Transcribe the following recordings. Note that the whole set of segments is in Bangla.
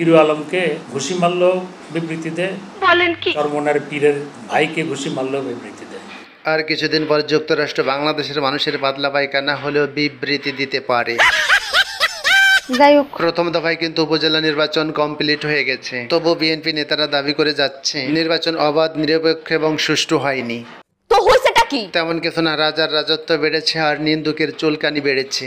হিরু আলমকে ঘুষি মারল বিবৃতি বলেন পীরের ভাইকে ঘুষি মারল বিবৃতিতে আর কিছুদিন পর যুক্তরাষ্ট্র বাংলাদেশের মানুষের বাদলা পায়খানা হলেও বিবৃতি দিতে পারে যাই হোক প্রথম দফায় কিন্তু উপজেলা নির্বাচন কমপ্লিট হয়ে গেছে তবু বিএনপি নেতারা দাবি করে যাচ্ছে নির্বাচন অবাধ নিরপেক্ষ এবং সুষ্ঠু হয়নি তো কি তেমন কিছু না রাজার রাজত্ব বেড়েছে আর নিন্দুকের চুলকানি বেড়েছে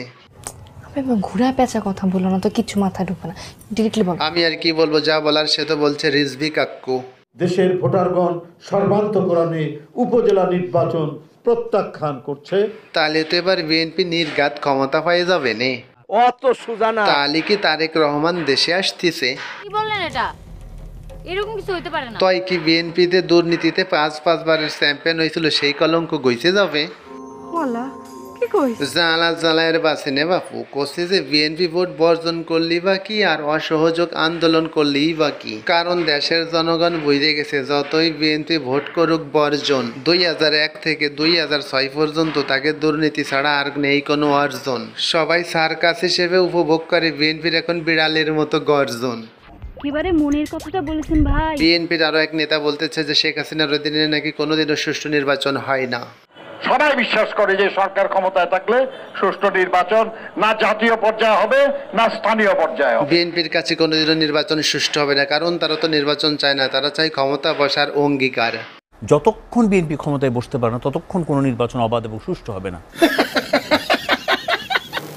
বাবা ঘুরা পেঁচা কথা বলো না তো কিছু মাথা ঢুকে না ডিরেক্টলি বলো আমি আর কি বলবো যা বলার সে তো বলছে রিজভি কাকু দেশের ভোটারগণ সর্বান্তকরণে উপজেলা নির্বাচন প্রত্যাখ্যান করছে তাহলে তো এবার বিএনপি নির্ঘাত ক্ষমতা পাই যাবে নে অত সুজানা তাহলে কি তারেক রহমান দেশে আসতেছে কি বললেন এটা এরকম কিছু হইতে পারে না তাই কি বিএনপিতে দুর্নীতিতে পাঁচ পাঁচবারের চ্যাম্পিয়ন হয়েছিল সেই কলঙ্ক গইছে যাবে কইস জালা জালায়ের বাসে বাপু কোসে যে বিএনপি ভোট বর্জন করলি বা কি আর অসহযোগ আন্দোলন করলি বা কি কারণ দেশের জনগণ বুঝে গেছে যতই বিএনপি ভোট করুক বর্জন দুই হাজার এক থেকে দুই হাজার ছয় পর্যন্ত তাকে দুর্নীতি ছাড়া আর নেই কোনো অর্জন সবাই সার্কাস হিসেবে উপভোগ করে বিএনপির এখন বিড়ালের মতো গর্জন এবারে মনের কথাটা বলেছেন ভাই বিএনপির আরো এক নেতা বলতেছে যে শেখ হাসিনার অধীনে নাকি কোনোদিনও সুষ্ঠু নির্বাচন হয় না সবাই বিশ্বাস করে যে সরকার ক্ষমতায় থাকলে সুষ্ঠু নির্বাচন না জাতীয় পর্যায়ে হবে না স্থানীয় পর্যায়ে হবে বিএনপির কাছে কোনোদিনও নির্বাচন সুষ্ঠু হবে না কারণ তারা তো নির্বাচন চায় না তারা চায় ক্ষমতা বসার অঙ্গীকার যতক্ষণ বিএনপি ক্ষমতায় বসতে পারে না ততক্ষণ কোনো নির্বাচন অবাধ এবং সুষ্ঠু হবে না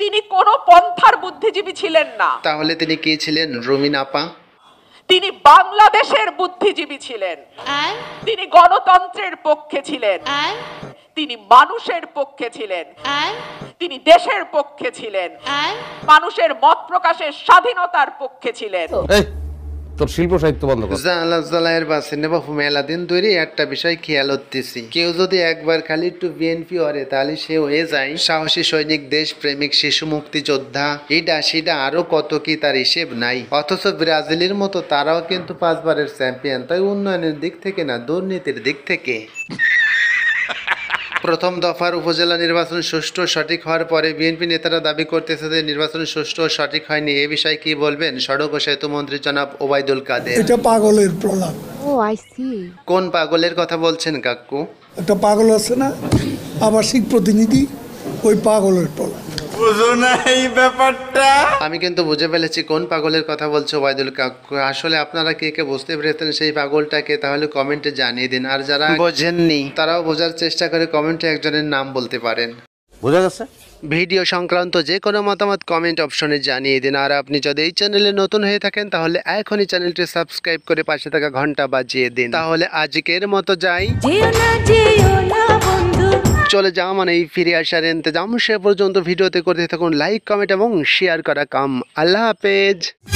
তিনি কোনো পন্থার বুদ্ধিজীবী ছিলেন না তাহলে তিনি কে ছিলেন রুমিন আপা তিনি বাংলাদেশের বুদ্ধিজীবী ছিলেন তিনি গণতন্ত্রের পক্ষে ছিলেন তিনি মানুষের পক্ষে ছিলেন তিনি দেশের পক্ষে ছিলেন মানুষের মত প্রকাশের স্বাধীনতার পক্ষে ছিলেন তোর শিল্প সাহিত্য বন্ধ কর আল্লাহ জালায়ের বাসে নেব দিন ধরে একটা বিষয় খেয়াল হতেছি কেউ যদি একবার খালি একটু বিএনপি হরে তাহলে সে হয়ে যায় সাহসী সৈনিক দেশ প্রেমিক শিশু মুক্তি যোদ্ধা ইডা সেটা আরো কত কি তার হিসেব নাই অথচ ব্রাজিলের মতো তারাও কিন্তু পাঁচবারের চ্যাম্পিয়ন তাই উন্নয়নের দিক থেকে না দুর্নীতির দিক থেকে প্রথম দফার উপজেলা নির্বাচন সুষ্ঠু সঠিক হওয়ার পরে বিএনপি নেতারা দাবি করতেছে যে নির্বাচন সুষ্ঠু ও সঠিক হয়নি এ বিষয়ে কি বলবেন সড়ক ও সেতু মন্ত্রী জনাব ওবায়দুল কাদের এটা পাগলের প্রলাপ ও আই সি কোন পাগলের কথা বলছেন কাকু একটা পাগল আছে না আবাসিক প্রতিনিধি ওই পাগলের প্রলাপ আমি কিন্তু বুঝে ফেলেছি কোন পাগলের কথা বলছো ওবায়দুল কাকু আসলে আপনারা কে কে বুঝতে পেরেছেন সেই পাগলটাকে তাহলে কমেন্টে জানিয়ে দিন আর যারা বোঝেননি তারাও বোঝার চেষ্টা করে কমেন্টে একজনের নাম বলতে পারেন বোঝা যাচ্ছে ভিডিও সংক্রান্ত যে কোনো মতামত কমেন্ট অপশনে জানিয়ে দিন আর আপনি যদি এই চ্যানেলে নতুন হয়ে থাকেন তাহলে এখনই চ্যানেলটি সাবস্ক্রাইব করে পাশে থাকা ঘন্টা বাজিয়ে দিন তাহলে আজকের মতো যাই না চলে যাওয়া মানে এই ফিরে আসার ইন্তজাম সে পর্যন্ত ভিডিওতে করতে থাকুন লাইক কমেন্ট এবং শেয়ার করা কাম আল্লাহ হাফেজ